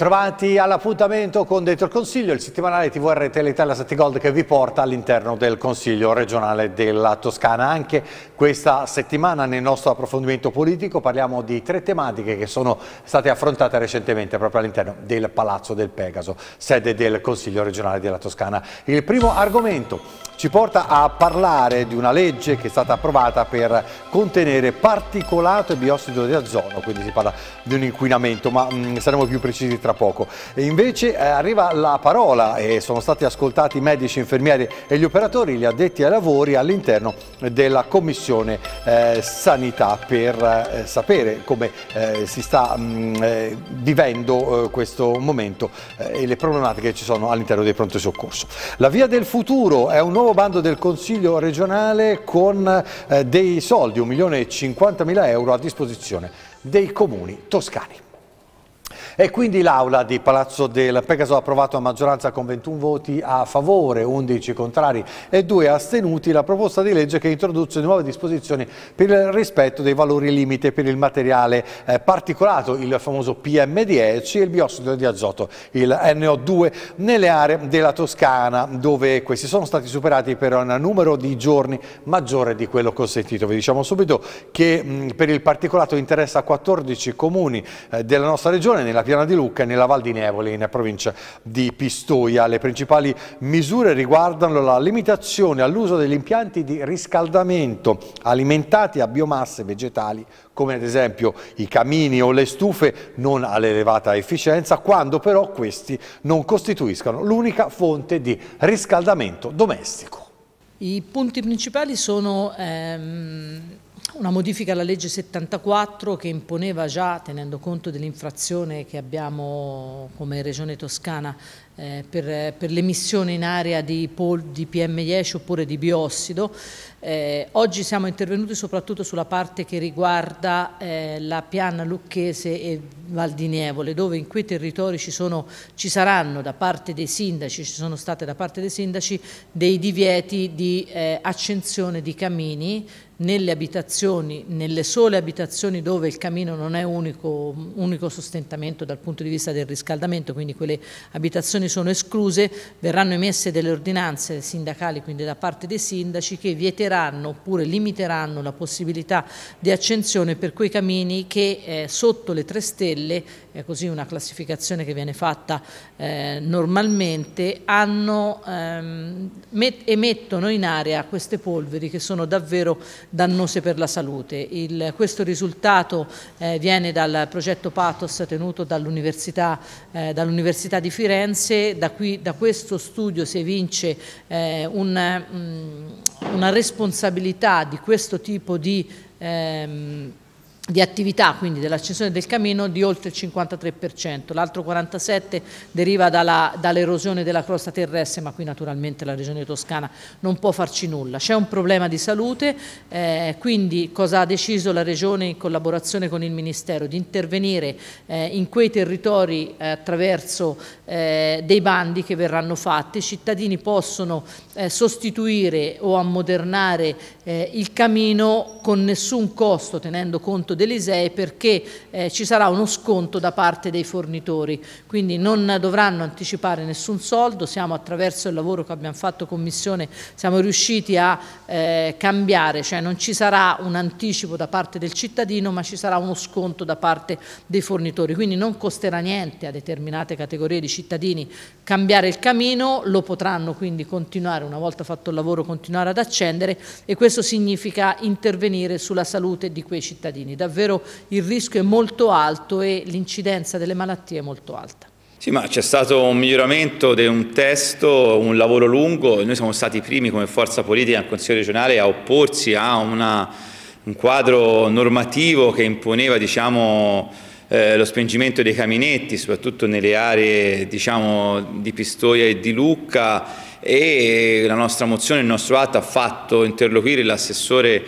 Bentrovati all'appuntamento con Dentro il Consiglio, il settimanale TVR Teleitalia Settigold che vi porta all'interno del Consiglio regionale della Toscana. Anche questa settimana nel nostro approfondimento politico parliamo di tre tematiche che sono state affrontate recentemente proprio all'interno del Palazzo del Pegaso, sede del Consiglio regionale della Toscana. Il primo argomento ci porta a parlare di una legge che è stata approvata per contenere particolato e biossido di ozono, quindi si parla di un inquinamento, ma mh, mm, saremo più precisi tra tra poco. E invece eh, arriva la parola e sono stati ascoltati i medici, infermieri e gli operatori, gli addetti ai lavori all'interno della Commissione eh, Sanità per eh, sapere come eh, si sta mh, mm, eh, vivendo questo momento e le problematiche che ci sono all'interno dei pronti soccorso. La via del futuro è un nuovo bando del Consiglio regionale con dei soldi, 1 milione e 50 euro a disposizione dei comuni toscani. E quindi l'Aula di Palazzo del Pegaso ha approvato a maggioranza con 21 voti a favore, 11 contrari e 2 astenuti la proposta di legge che introduce nuove disposizioni per il rispetto dei valori limite per il materiale eh, particolato, il famoso PM10 e il biossido di azoto, il NO2, nelle aree della Toscana dove questi sono stati superati per un numero di giorni maggiore di quello consentito. Vi diciamo subito che mm, per il particolato interessa 14 comuni eh, della nostra regione nella Tiana di Lucca e nella Val di Nevoli, in provincia di Pistoia. Le principali misure riguardano la limitazione all'uso degli impianti di riscaldamento alimentati a biomasse vegetali come ad esempio i camini o le stufe non all'elevata efficienza, quando però questi non costituiscano l'unica fonte di riscaldamento domestico. I punti principali sono ehm una modifica alla legge 74 che imponeva già, tenendo conto dell'infrazione che abbiamo come Regione Toscana eh, per, per l'emissione in area di, pol, di PM10 oppure di biossido, eh, oggi siamo intervenuti soprattutto sulla parte che riguarda eh, la piana lucchese e Val di Nievole, dove in quei territori ci, sono, ci saranno da parte dei sindaci, ci sono state da parte dei sindaci dei divieti di eh, accensione di camini nelle abitazioni, nelle sole abitazioni dove il camino non è unico, unico sostentamento dal punto di vista del riscaldamento, quindi quelle abitazioni sono escluse, verranno emesse delle ordinanze sindacali, quindi da parte dei sindaci, che vieteranno oppure limiteranno la possibilità di accensione per quei camini che eh, sotto le tre stelle, è così una classificazione che viene fatta eh, normalmente, hanno, ehm, emettono in aria queste polveri che sono davvero dannose per la salute. Il, questo risultato eh, viene dal progetto PATOS tenuto dall'Università eh, dall di Firenze, da, qui, da, questo studio si evince eh, un, mm, una responsabilità di questo tipo di ehm, di attività, quindi dell'accensione del camino, di oltre il 53%, l'altro 47% deriva dall'erosione dall della crosta terrestre, ma qui naturalmente la regione toscana non può farci nulla. C'è un problema di salute, eh, quindi cosa ha deciso la regione in collaborazione con il Ministero? Di intervenire eh, in quei territori eh, attraverso eh, dei bandi che verranno fatti, i cittadini possono eh, sostituire o ammodernare eh, il camino con nessun costo, tenendo conto di dell'ISEE perché eh, ci sarà uno sconto da parte dei fornitori, quindi non dovranno anticipare nessun soldo, siamo attraverso il lavoro che abbiamo fatto commissione, siamo riusciti a eh, cambiare, cioè non ci sarà un anticipo da parte del cittadino ma ci sarà uno sconto da parte dei fornitori, quindi non costerà niente a determinate categorie di cittadini cambiare il camino, lo potranno quindi continuare una volta fatto il lavoro continuare ad accendere e questo significa intervenire sulla salute di quei cittadini. Davvero davvero il rischio è molto alto e l'incidenza delle malattie è molto alta. Sì, ma c'è stato un miglioramento di un testo, un lavoro lungo. Noi siamo stati i primi come forza politica al Consiglio regionale a opporsi a una, un quadro normativo che imponeva diciamo, eh, lo spengimento dei caminetti, soprattutto nelle aree diciamo, di Pistoia e di Lucca e la nostra mozione, il nostro atto ha fatto interloquire l'assessore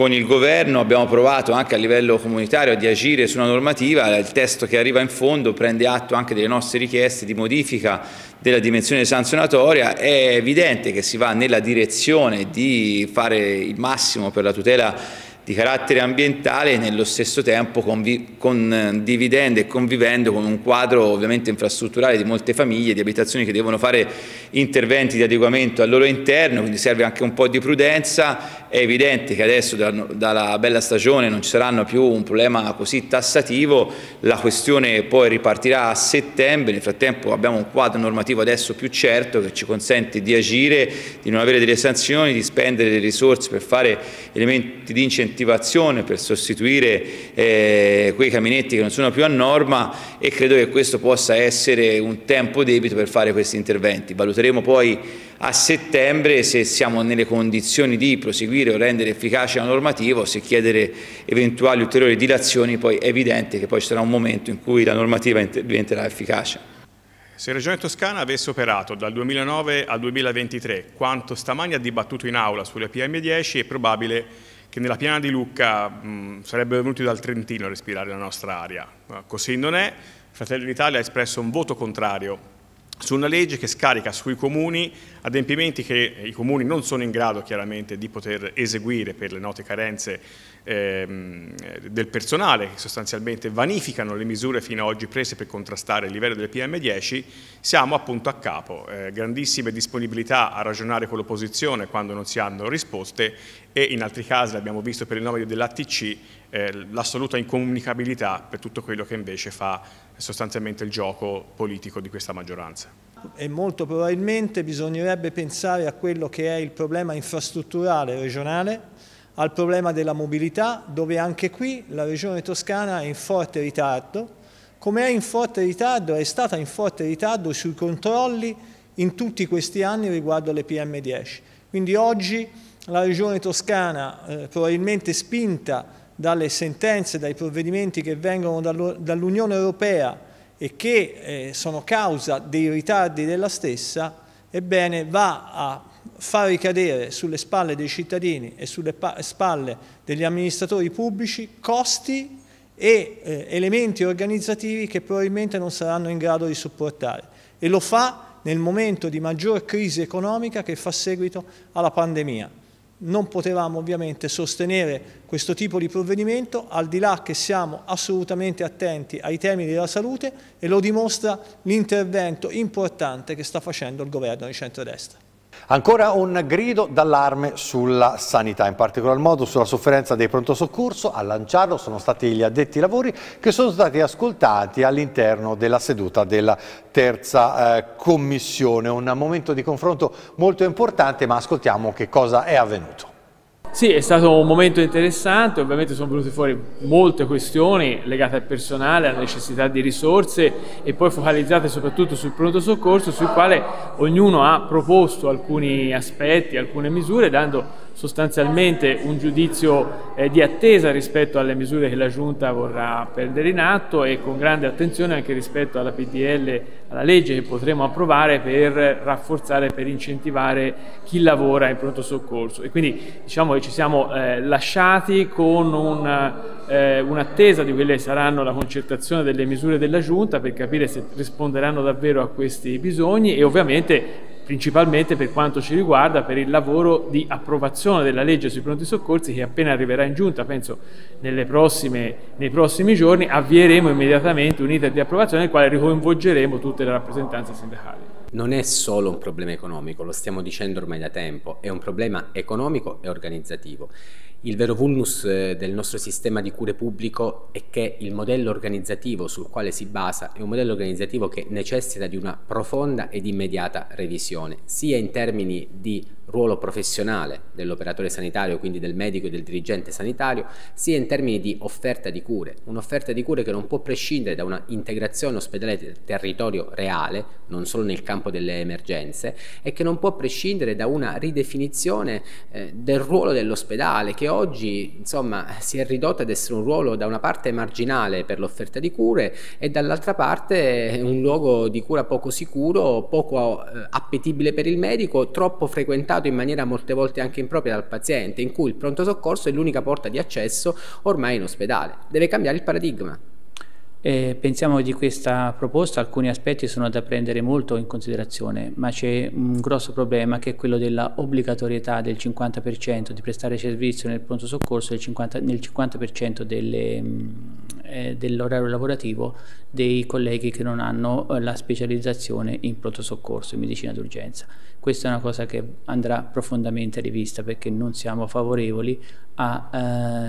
con il governo abbiamo provato anche a livello comunitario di agire su una normativa, il testo che arriva in fondo prende atto anche delle nostre richieste di modifica della dimensione sanzionatoria, è evidente che si va nella direzione di fare il massimo per la tutela di carattere ambientale e nello stesso tempo condividendo e convivendo con un quadro ovviamente infrastrutturale di molte famiglie, di abitazioni che devono fare interventi di adeguamento al loro interno, quindi serve anche un po' di prudenza. È evidente che adesso dalla bella stagione non ci saranno più un problema così tassativo, la questione poi ripartirà a settembre, nel frattempo abbiamo un quadro normativo adesso più certo che ci consente di agire, di non avere delle sanzioni, di spendere le risorse per fare elementi di incentivo incentivazione per sostituire eh, quei caminetti che non sono più a norma e credo che questo possa essere un tempo debito per fare questi interventi. Valuteremo poi a settembre se siamo nelle condizioni di proseguire o rendere efficace la normativa o se chiedere eventuali ulteriori dilazioni, poi è evidente che poi ci sarà un momento in cui la normativa diventerà efficace. Se la Regione Toscana avesse operato dal 2009 al 2023 quanto stamani ha dibattuto in aula sulle PM10 è probabile che nella piana di Lucca mh, mm, sarebbero venuti dal Trentino a respirare la nostra aria. Così non è, Fratelli d'Italia ha espresso un voto contrario su una legge che scarica sui comuni adempimenti che i comuni non sono in grado chiaramente di poter eseguire per le note carenze Ehm, del personale che sostanzialmente vanificano le misure fino ad oggi prese per contrastare il livello del PM10, siamo appunto a capo, eh, grandissime disponibilità a ragionare con l'opposizione quando non si hanno risposte e in altri casi, l'abbiamo visto per il nome dell'ATC, eh, l'assoluta incomunicabilità per tutto quello che invece fa sostanzialmente il gioco politico di questa maggioranza e molto probabilmente bisognerebbe pensare a quello che è il problema infrastrutturale regionale al problema della mobilità, dove anche qui la Regione Toscana è in forte ritardo, come è in forte ritardo, è stata in forte ritardo sui controlli in tutti questi anni riguardo alle PM10. Quindi oggi la Regione Toscana, eh, probabilmente spinta dalle sentenze, dai provvedimenti che vengono dall'Unione Europea e che eh, sono causa dei ritardi della stessa, ebbene va a fa ricadere sulle spalle dei cittadini e sulle spalle degli amministratori pubblici costi e eh, elementi organizzativi che probabilmente non saranno in grado di supportare. e lo fa nel momento di maggior crisi economica che fa seguito alla pandemia. Non potevamo ovviamente sostenere questo tipo di provvedimento, al di là che siamo assolutamente attenti ai temi della salute e lo dimostra l'intervento importante che sta facendo il governo di centrodestra. Ancora un grido d'allarme sulla sanità, in particolar modo sulla sofferenza dei pronto soccorso. A lanciarlo sono stati gli addetti ai lavori che sono stati ascoltati all'interno della seduta della terza eh, commissione. Un momento di confronto molto importante, ma ascoltiamo che cosa è avvenuto. Sì, è stato un momento interessante, ovviamente sono venute fuori molte questioni legate al personale, alla necessità di risorse e poi focalizzate soprattutto sul pronto soccorso, sul quale ognuno ha proposto alcuni aspetti, alcune misure, dando sostanzialmente un giudizio eh, di attesa rispetto alle misure che la Giunta vorrà perdere in atto e con grande attenzione anche rispetto alla PDL, alla legge che potremo approvare per rafforzare, per incentivare chi lavora in pronto soccorso. E quindi diciamo noi ci siamo eh, lasciati con eh, un'attesa eh, un di quelle che saranno la concertazione delle misure della Giunta per capire se risponderanno davvero a questi bisogni e ovviamente principalmente per quanto ci riguarda per il lavoro di approvazione della legge sui pronti soccorsi che appena arriverà in giunta, penso prossime, nei prossimi giorni, avvieremo immediatamente un iter di approvazione nel quale ricoinvolgeremo tutte le rappresentanze sindacali non è solo un problema economico, lo stiamo dicendo ormai da tempo, è un problema economico e organizzativo. Il vero vulnus eh, del nostro sistema di cure pubblico è che il modello organizzativo sul quale si basa è un modello organizzativo che necessita di una profonda ed immediata revisione, sia in termini di ruolo professionale dell'operatore sanitario, quindi del medico e del dirigente sanitario, sia in termini di offerta di cure, un'offerta di cure che non può prescindere da una integrazione ospedale-territorio reale, non solo nel campo campo delle emergenze e che non può prescindere da una ridefinizione eh, del ruolo dell'ospedale che oggi insomma, si è ridotto ad essere un ruolo da una parte marginale per l'offerta di cure e dall'altra parte eh, un luogo di cura poco sicuro, poco eh, appetibile per il medico, troppo frequentato in maniera molte volte anche impropria dal paziente, in cui il pronto soccorso è l'unica porta di accesso ormai in ospedale. Deve cambiare il paradigma. Eh, pensiamo di questa proposta, alcuni aspetti sono da prendere molto in considerazione, ma c'è un grosso problema che è quello della obbligatorietà del 50% di prestare servizio nel pronto soccorso nel 50%, nel 50 delle, mm, eh, dell'orario lavorativo dei colleghi che non hanno eh, la specializzazione in pronto soccorso, in medicina d'urgenza. Questa è una cosa che andrà profondamente rivista perché non siamo favorevoli a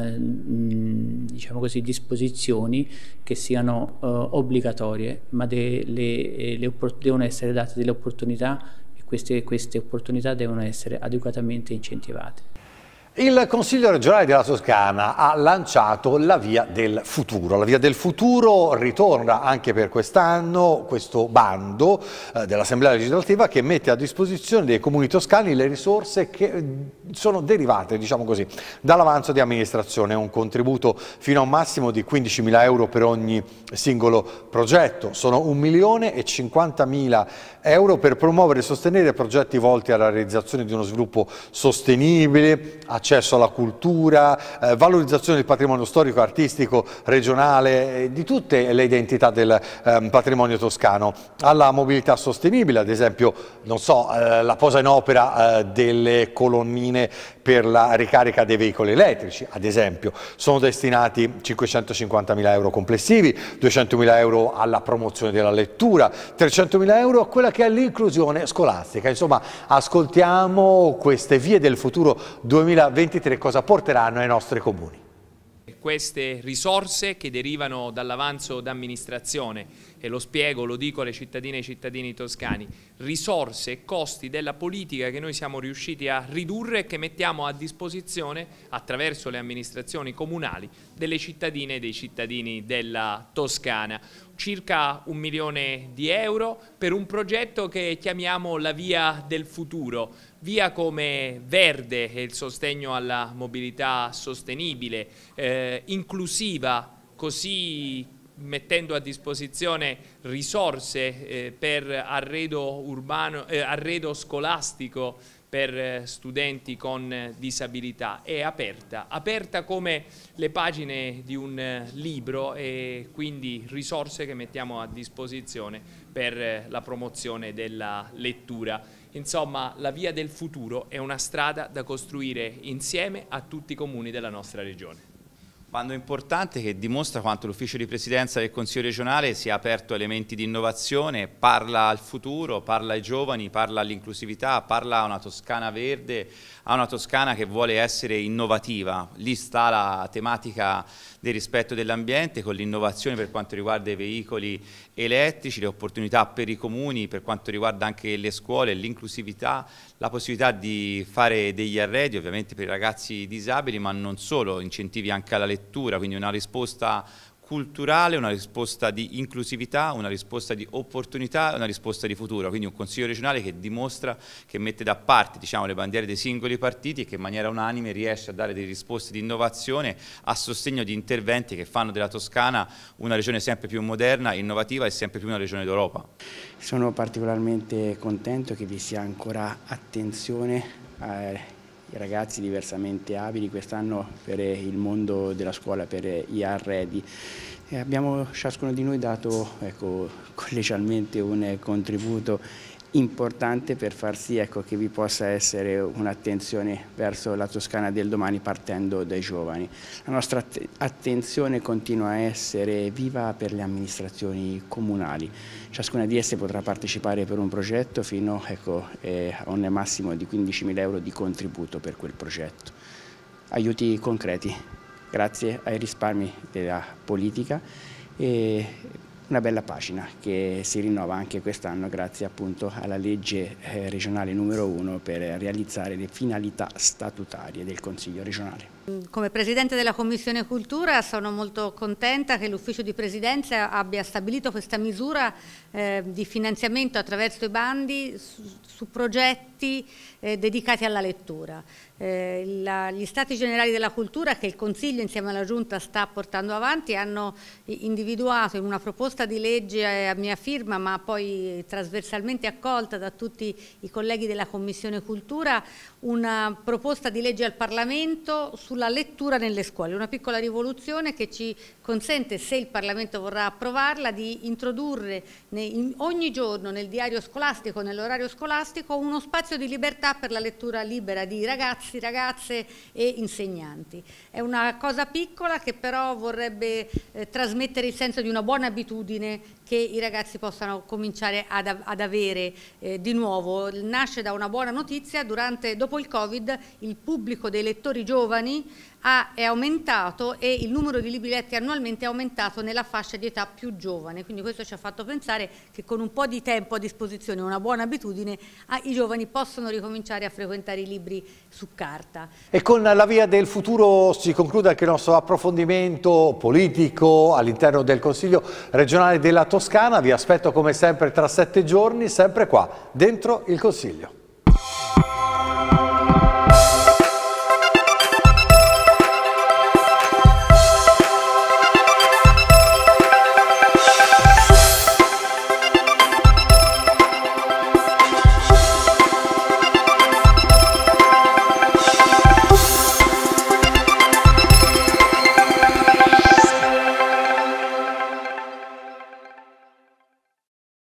eh, diciamo così, disposizioni che siano eh, obbligatorie, ma de le, le devono essere date delle opportunità e queste, queste opportunità devono essere adeguatamente incentivate. Il Consiglio regionale della Toscana ha lanciato la Via del Futuro. La Via del Futuro ritorna anche per quest'anno questo bando eh, dell'Assemblea legislativa che mette a disposizione dei comuni toscani le risorse che sono derivate, diciamo dall'avanzo di amministrazione. Un contributo fino a un massimo di 15.000 euro per ogni singolo progetto. Sono 1.050.000 euro per promuovere e sostenere progetti volti alla realizzazione di uno sviluppo sostenibile, accesso alla cultura, eh, valorizzazione del patrimonio storico, artistico, regionale, eh, di tutte le identità del eh, patrimonio toscano, alla mobilità sostenibile, ad esempio, so, eh, la posa in opera eh, delle colonnine per la ricarica dei veicoli elettrici, ad esempio. Sono destinati 550.000 euro complessivi, 200.000 euro alla promozione della lettura, 300.000 euro a quella che è l'inclusione scolastica. Insomma, ascoltiamo queste vie del futuro 2023 cosa porteranno ai nostri comuni. Queste risorse che derivano dall'avanzo d'amministrazione, e lo spiego, lo dico alle cittadine e ai cittadini toscani, risorse e costi della politica che noi siamo riusciti a ridurre e che mettiamo a disposizione attraverso le amministrazioni comunali delle cittadine e dei cittadini della Toscana. Circa un milione di euro per un progetto che chiamiamo la via del futuro, via come verde e il sostegno alla mobilità sostenibile, eh, inclusiva, così mettendo a disposizione risorse eh, per arredo, urbano, eh, arredo scolastico per eh, studenti con disabilità, è aperta, aperta come le pagine di un eh, libro e quindi risorse che mettiamo a disposizione per eh, la promozione della lettura. Insomma, la via del futuro è una strada da costruire insieme a tutti i comuni della nostra regione. Bando importante che dimostra quanto l'ufficio di presidenza del Consiglio regionale sia aperto a elementi di innovazione, parla al futuro, parla ai giovani, parla all'inclusività, parla a una Toscana verde, a una Toscana che vuole essere innovativa. Lì sta la tematica del rispetto dell'ambiente con l'innovazione per quanto riguarda i veicoli elettrici, le opportunità per i comuni, per quanto riguarda anche le scuole, l'inclusività, la possibilità di fare degli arredi ovviamente per i ragazzi disabili ma non solo, incentivi anche alla lettura lettura, quindi una risposta culturale, una risposta di inclusività, una risposta di opportunità, una risposta di futuro, quindi un Consiglio regionale che dimostra, che mette da parte diciamo, le bandiere dei singoli partiti e che in maniera unanime riesce a dare delle risposte di innovazione a sostegno di interventi che fanno della Toscana una regione sempre più moderna, innovativa e sempre più una regione d'Europa. Sono particolarmente contento che vi sia ancora attenzione eh, i ragazzi diversamente abili quest'anno per il mondo della scuola, per gli arredi. E abbiamo ciascuno di noi dato ecco, collegialmente un contributo importante per far sì ecco, che vi possa essere un'attenzione verso la Toscana del domani partendo dai giovani. La nostra attenzione continua a essere viva per le amministrazioni comunali. Ciascuna di esse potrà partecipare per un progetto fino ecco, eh, a un massimo di 15.000 euro di contributo per quel progetto. Aiuti concreti grazie ai risparmi della politica una bella pagina che si rinnova anche quest'anno grazie appunto alla legge eh, regionale numero 1 per realizzare le finalità statutarie del Consiglio regionale. Come Presidente della Commissione Cultura sono molto contenta che l'Ufficio di Presidenza abbia stabilito questa misura eh, di finanziamento attraverso i bandi su, su progetti eh, dedicati alla lettura. Eh, la, gli Stati Generali della Cultura che il Consiglio insieme alla Giunta sta portando avanti hanno individuato in una proposta di legge eh, a mia firma ma poi trasversalmente accolta da tutti i colleghi della Commissione Cultura una proposta di legge al Parlamento su sulla lettura nelle scuole, una piccola rivoluzione che ci consente, se il Parlamento vorrà approvarla, di introdurre ogni giorno nel diario scolastico, nell'orario scolastico, uno spazio di libertà per la lettura libera di ragazzi, ragazze e insegnanti. È una cosa piccola che però vorrebbe eh, trasmettere il senso di una buona abitudine che i ragazzi possano cominciare ad, ad avere eh, di nuovo. Nasce da una buona notizia, durante, dopo il Covid il pubblico dei lettori giovani ha, è aumentato e il numero di libri letti annualmente è aumentato nella fascia di età più giovane, quindi questo ci ha fatto pensare che con un po' di tempo a disposizione, una buona abitudine, ah, i giovani possono ricominciare a frequentare i libri su carta. E con la via del futuro si conclude anche il nostro approfondimento politico all'interno del Consiglio regionale della Toscana, vi aspetto come sempre tra sette giorni, sempre qua, dentro il Consiglio.